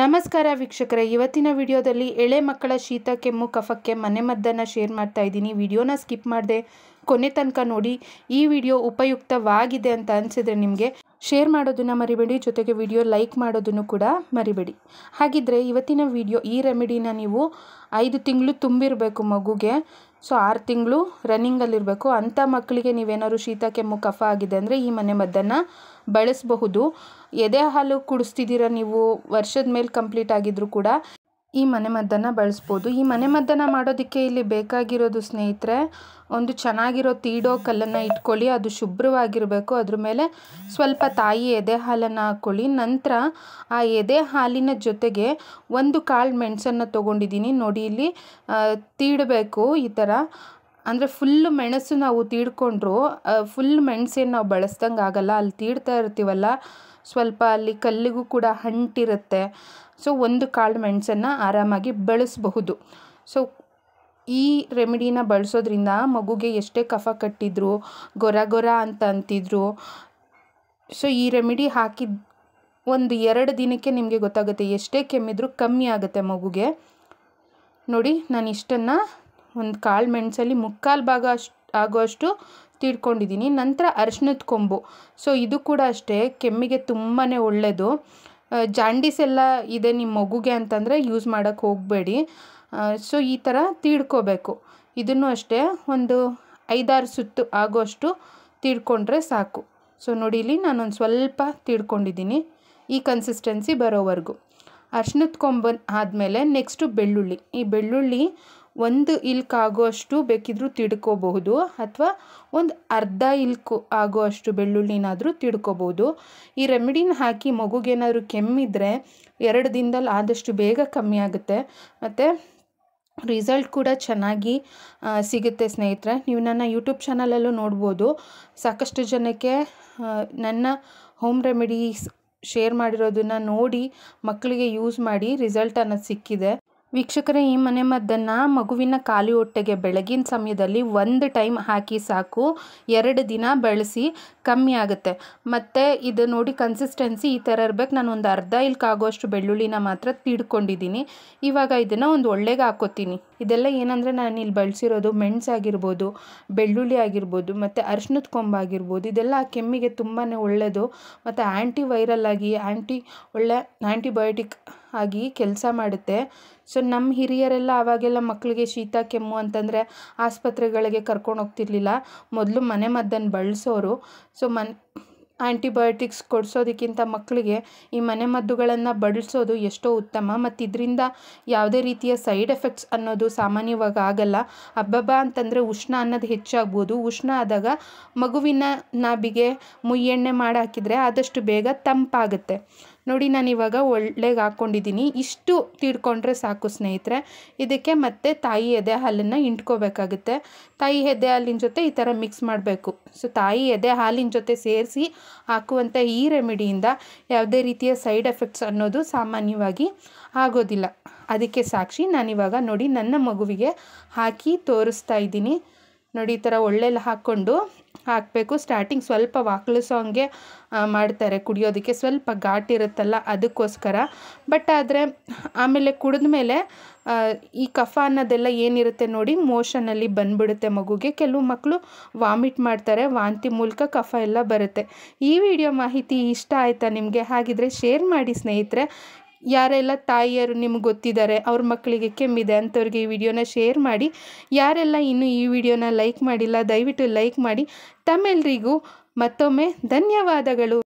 ನಮಸ್ಕಾರ ವೀಕ್ಷಕರೇ ಇವತ್ತಿನ ವಿಡಿಯೋದಲ್ಲಿ ಎಳೆ ಮಕ್ಕಳ ಶೀತ ಕೆಮ್ಮು ಕಫಕ್ಕೆ ಮದ್ದನ್ನು ಶೇರ್ ಮಾಡ್ತಾ ಇದ್ದೀನಿ ವಿಡಿಯೋನ ಸ್ಕಿಪ್ ಮಾಡಿದೆ ಕೊನೆ ತನಕ ನೋಡಿ ಈ ವಿಡಿಯೋ ಉಪಯುಕ್ತವಾಗಿದೆ ಅಂತ ಅನಿಸಿದ್ರೆ ನಿಮಗೆ ಶೇರ್ ಮಾಡೋದನ್ನು ಮರಿಬೇಡಿ ಜೊತೆಗೆ ವಿಡಿಯೋ ಲೈಕ್ ಮಾಡೋದನ್ನು ಕೂಡ ಮರಿಬೇಡಿ ಹಾಗಿದ್ರೆ ಇವತ್ತಿನ ವಿಡಿಯೋ ಈ ರೆಮಿಡಿನ ನೀವು ಐದು ತಿಂಗಳು ತುಂಬಿರಬೇಕು ಮಗುಗೆ ಸೊ ಆರು ತಿಂಗಳು ರನ್ನಿಂಗಲ್ಲಿರಬೇಕು ಅಂಥ ಮಕ್ಕಳಿಗೆ ನೀವೇನಾದ್ರು ಶೀತ ಕೆಮ್ಮು ಕಫ ಆಗಿದೆ ಅಂದರೆ ಈ ಮನೆ ಮದ್ದನ್ನು ಬಳಸಬಹುದು ಎದೆ ಹಾಲು ಕುಡಿಸ್ತಿದ್ದೀರ ನೀವು ವರ್ಷದ ಮೇಲೆ ಕಂಪ್ಲೀಟ್ ಆಗಿದ್ದರೂ ಕೂಡ ಈ ಮನೆಮದ್ದನ್ನು ಬಳಸ್ಬೋದು ಈ ಮನೆಮದ್ದನ್ನು ಮಾಡೋದಕ್ಕೆ ಇಲ್ಲಿ ಬೇಕಾಗಿರೋದು ಸ್ನೇಹಿತರೆ ಒಂದು ಚೆನ್ನಾಗಿರೋ ತೀಡೋ ಕಲ್ಲನ್ನು ಇಟ್ಕೊಳ್ಳಿ ಅದು ಶುಭ್ರವಾಗಿರಬೇಕು ಅದ್ರ ಮೇಲೆ ಸ್ವಲ್ಪ ತಾಯಿ ಎದೆ ಹಾಲನ್ನು ಹಾಕ್ಕೊಳ್ಳಿ ನಂತರ ಆ ಎದೆ ಹಾಲಿನ ಜೊತೆಗೆ ಒಂದು ಕಾಳು ಮೆಣಸನ್ನು ತೊಗೊಂಡಿದ್ದೀನಿ ನೋಡಿ ಇಲ್ಲಿ ತೀಡಬೇಕು ಈ ಥರ ಅಂದರೆ ಫುಲ್ ಮೆಣಸು ನಾವು ತೀಡ್ಕೊಂಡ್ರು ಫುಲ್ ಮೆಣಸೇನು ನಾವು ಬಳಸ್ದಂಗೆ ಆಗಲ್ಲ ಅಲ್ಲಿ ತೀಡ್ತಾ ಇರ್ತೀವಲ್ಲ ಸ್ವಲ್ಪ ಅಲ್ಲಿ ಕಲ್ಲಿಗೂ ಕೂಡ ಅಂಟಿರುತ್ತೆ ಸೊ ಒಂದು ಕಾಳು ಮೆಣಸನ್ನು ಆರಾಮಾಗಿ ಬಳಸಬಹುದು ಸೊ ಈ ರೆಮಿಡಿನ ಬಳಸೋದ್ರಿಂದ ಮಗುಗೆ ಎಷ್ಟೇ ಕಫ ಕಟ್ಟಿದ್ರು ಗೊರ ಗೊರ ಅಂತ ಅಂತಿದ್ರು ಸೊ ಈ ರೆಮಿಡಿ ಹಾಕಿದ ಒಂದು ಎರಡು ದಿನಕ್ಕೆ ನಿಮಗೆ ಗೊತ್ತಾಗುತ್ತೆ ಎಷ್ಟೇ ಕೆಮ್ಮಿದ್ರೂ ಕಮ್ಮಿ ಆಗುತ್ತೆ ಮಗುಗೆ ನೋಡಿ ನಾನು ಇಷ್ಟನ್ನು ಒಂದು ಕಾಳು ಮೆಣಸಲ್ಲಿ ಮುಕ್ಕಾಲು ಭಾಗ ಅಷ್ಟು ಆಗೋಷ್ಟು ತಿಳ್ಕೊಂಡಿದ್ದೀನಿ ನಂತರ ಅರ್ಶಿಣದ ಕೊಂಬು ಸೊ ಇದು ಕೂಡ ಅಷ್ಟೇ ಕೆಮ್ಮಿಗೆ ತುಂಬಾ ಒಳ್ಳೆಯದು ಜಾಂಡೀಸ್ ಎಲ್ಲ ಇದೆ ನಿಮ್ಮ ಮಗುಗೆ ಅಂತಂದರೆ ಯೂಸ್ ಮಾಡೋಕ್ಕೆ ಹೋಗಬೇಡಿ ಸೊ ಈ ಥರ ತೀಡ್ಕೋಬೇಕು ಇದನ್ನು ಅಷ್ಟೇ ಒಂದು ಐದಾರು ಸುತ್ತು ಆಗೋಷ್ಟು ತೀಡ್ಕೊಂಡ್ರೆ ಸಾಕು ಸೊ ನೋಡಿ ಇಲ್ಲಿ ನಾನೊಂದು ಸ್ವಲ್ಪ ತೀಡ್ಕೊಂಡಿದ್ದೀನಿ ಈ ಕನ್ಸಿಸ್ಟೆನ್ಸಿ ಬರೋವರೆಗೂ ಅರ್ಶಿನದ ಕೊಂಬನ್ ಆದಮೇಲೆ ನೆಕ್ಸ್ಟು ಬೆಳ್ಳುಳ್ಳಿ ಈ ಬೆಳ್ಳುಳ್ಳಿ ಒಂದು ಇಲ್ಕ್ ಅಷ್ಟು ಬೇಕಿದ್ದರೂ ತಿಡ್ಕೋಬಹುದು ಅಥವಾ ಒಂದು ಅರ್ಧ ಇಲ್ಕ್ ಅಷ್ಟು ಬೆಳ್ಳುಳ್ಳಿನಾದರೂ ತಿಡ್ಕೋಬಹುದು ಈ ರೆಮಿಡಿನ ಹಾಕಿ ಮಗುಗೇನಾದರೂ ಕೆಮ್ಮಿದ್ರೆ ಎರಡು ದಿನದಲ್ಲಿ ಆದಷ್ಟು ಬೇಗ ಕಮ್ಮಿ ಆಗುತ್ತೆ ಮತ್ತು ರಿಸಲ್ಟ್ ಕೂಡ ಚೆನ್ನಾಗಿ ಸಿಗುತ್ತೆ ಸ್ನೇಹಿತರೆ ನೀವು ನನ್ನ ಯೂಟ್ಯೂಬ್ ಚಾನಲಲ್ಲೂ ನೋಡ್ಬೋದು ಸಾಕಷ್ಟು ಜನಕ್ಕೆ ನನ್ನ ಹೋಮ್ ರೆಮಿಡೀಸ್ ಶೇರ್ ಮಾಡಿರೋದನ್ನು ನೋಡಿ ಮಕ್ಕಳಿಗೆ ಯೂಸ್ ಮಾಡಿ ರಿಸಲ್ಟ್ ಅನ್ನೋದು ಸಿಕ್ಕಿದೆ ವೀಕ್ಷಕರೇ ಈ ಮನೆ ಮದ್ದನ್ನು ಮಗುವಿನ ಖಾಲಿ ಹೊಟ್ಟೆಗೆ ಬೆಳಗಿನ ಸಮಯದಲ್ಲಿ ಒಂದು ಟೈಮ್ ಹಾಕಿ ಸಾಕು ಎರಡು ದಿನ ಬಳಸಿ ಕಮ್ಮಿ ಆಗುತ್ತೆ ಮತ್ತು ಇದು ನೋಡಿ ಕನ್ಸಿಸ್ಟೆನ್ಸಿ ಈ ಥರ ಇರಬೇಕು ನಾನು ಒಂದು ಅರ್ಧ ಇಲ್ಕಾಗೋಷ್ಟು ಬೆಳ್ಳುಳ್ಳಿನ ಮಾತ್ರ ತಿಡ್ಕೊಂಡಿದ್ದೀನಿ ಇವಾಗ ಇದನ್ನು ಒಂದು ಒಳ್ಳೆಗೆ ಹಾಕೋತೀನಿ ಇದೆಲ್ಲ ಏನಂದರೆ ನಾನು ಇಲ್ಲಿ ಬಳಸಿರೋದು ಆಗಿರ್ಬೋದು ಬೆಳ್ಳುಳ್ಳಿ ಆಗಿರ್ಬೋದು ಮತ್ತು ಅರ್ಶಿನದ ಕೊಂಬಾಗಿರ್ಬೋದು ಇದೆಲ್ಲ ಕೆಮ್ಮಿಗೆ ತುಂಬಾ ಒಳ್ಳೆಯದು ಮತ್ತು ಆ್ಯಂಟಿ ವೈರಲ್ ಆಗಿ ಆ್ಯಂಟಿ ಒಳ್ಳೆ ಆ್ಯಂಟಿಬಯೋಟಿಕ್ ಆಗಿ ಕೆಲಸ ಮಾಡುತ್ತೆ ಸೊ ನಮ್ಮ ಹಿರಿಯರೆಲ್ಲ ಆವಾಗೆಲ್ಲ ಮಕ್ಕಳಿಗೆ ಶೀತ ಕೆಮ್ಮು ಅಂತಂದರೆ ಆಸ್ಪತ್ರೆಗಳಿಗೆ ಕರ್ಕೊಂಡು ಹೋಗ್ತಿರ್ಲಿಲ್ಲ ಮೊದಲು ಮನೆ ಮದ್ದನ್ನು ಬಳಸೋರು ಸೊ ಮನ್ ಆ್ಯಂಟಿಬಯೋಟಿಕ್ಸ್ ಕೊಡಿಸೋದಕ್ಕಿಂತ ಮಕ್ಕಳಿಗೆ ಈ ಮನೆ ಮದ್ದುಗಳನ್ನು ಬಳಸೋದು ಎಷ್ಟೋ ಉತ್ತಮ ಮತ್ತು ಇದರಿಂದ ಯಾವುದೇ ರೀತಿಯ ಸೈಡ್ ಎಫೆಕ್ಟ್ಸ್ ಅನ್ನೋದು ಸಾಮಾನ್ಯವಾಗಿ ಆಗಲ್ಲ ಹಬ್ಬಬ್ಬ ಅಂತಂದರೆ ಉಷ್ಣ ಅನ್ನೋದು ಹೆಚ್ಚಾಗ್ಬೋದು ಉಷ್ಣ ಆದಾಗ ಮಗುವಿನ ನಾಭಿಗೆ ಮುಯ್ಯೆಣ್ಣೆ ಮಾಡಿ ಹಾಕಿದರೆ ಆದಷ್ಟು ಬೇಗ ತಂಪಾಗುತ್ತೆ ನೋಡಿ ನಾನು ಇವಾಗ ಒಳ್ಳೆಗೆ ಹಾಕ್ಕೊಂಡಿದ್ದೀನಿ ಇಷ್ಟು ತಿಳ್ಕೊಂಡ್ರೆ ಸಾಕು ಸ್ನೇಹಿತರೆ ಇದಕ್ಕೆ ಮತ್ತೆ ತಾಯಿ ಎದೆ ಹಾಲನ್ನು ಹಿಂಡ್ಕೋಬೇಕಾಗುತ್ತೆ ತಾಯಿ ಎದೆ ಹಾಲಿನ ಜೊತೆ ಈ ಥರ ಮಿಕ್ಸ್ ಮಾಡಬೇಕು ಸೊ ತಾಯಿ ಎದೆ ಹಾಲಿನ ಜೊತೆ ಸೇರಿಸಿ ಹಾಕುವಂಥ ಈ ರೆಮಿಡಿಯಿಂದ ಯಾವುದೇ ರೀತಿಯ ಸೈಡ್ ಎಫೆಕ್ಟ್ಸ್ ಅನ್ನೋದು ಸಾಮಾನ್ಯವಾಗಿ ಆಗೋದಿಲ್ಲ ಅದಕ್ಕೆ ಸಾಕ್ಷಿ ನಾನಿವಾಗ ನೋಡಿ ನನ್ನ ಮಗುವಿಗೆ ಹಾಕಿ ತೋರಿಸ್ತಾ ಇದ್ದೀನಿ ನೋಡಿ ಈ ಥರ ಒಳ್ಳೆಯಲ್ಲಿ ಹಾಕ್ಕೊಂಡು ಹಾಕಬೇಕು ಸ್ಟಾರ್ಟಿಂಗ್ ಸ್ವಲ್ಪ ವಾಕ್ಲಿಸೋ ಹಂಗೆ ಮಾಡ್ತಾರೆ ಕುಡಿಯೋದಕ್ಕೆ ಸ್ವಲ್ಪ ಘಾಟಿರುತ್ತಲ್ಲ ಇರುತ್ತಲ್ಲ ಅದಕ್ಕೋಸ್ಕರ ಬಟ್ ಆದರೆ ಆಮೇಲೆ ಕುಡಿದ ಮೇಲೆ ಈ ಕಫ ಅನ್ನೋದೆಲ್ಲ ಏನಿರುತ್ತೆ ನೋಡಿ ಮೋಷನಲ್ಲಿ ಬಂದ್ಬಿಡುತ್ತೆ ಮಗುಗೆ ಕೆಲವು ಮಕ್ಕಳು ವಾಮಿಟ್ ಮಾಡ್ತಾರೆ ವಾಂತಿ ಮೂಲಕ ಕಫ ಎಲ್ಲ ಬರುತ್ತೆ ಈ ವಿಡಿಯೋ ಮಾಹಿತಿ ಇಷ್ಟ ಆಯಿತಾ ನಿಮಗೆ ಹಾಗಿದ್ರೆ ಶೇರ್ ಮಾಡಿ ಸ್ನೇಹಿತರೆ ಯಾರೆಲ್ಲ ತಾಯಿಯರು ನಿಮ್ಗೆ ಗೊತ್ತಿದ್ದಾರೆ ಅವ್ರ ಮಕ್ಕಳಿಗೆ ಕೆಮ್ಮಿದೆ ಅಂಥವ್ರಿಗೆ ಈ ವಿಡಿಯೋನ ಶೇರ್ ಮಾಡಿ ಯಾರೆಲ್ಲ ಇನ್ನೂ ಈ ವಿಡಿಯೋನ ಲೈಕ್ ಮಾಡಿಲ್ಲ ದಯವಿಟ್ಟು ಲೈಕ್ ಮಾಡಿ ತಮ್ಮೆಲ್ಲರಿಗೂ ಮತ್ತೊಮ್ಮೆ ಧನ್ಯವಾದಗಳು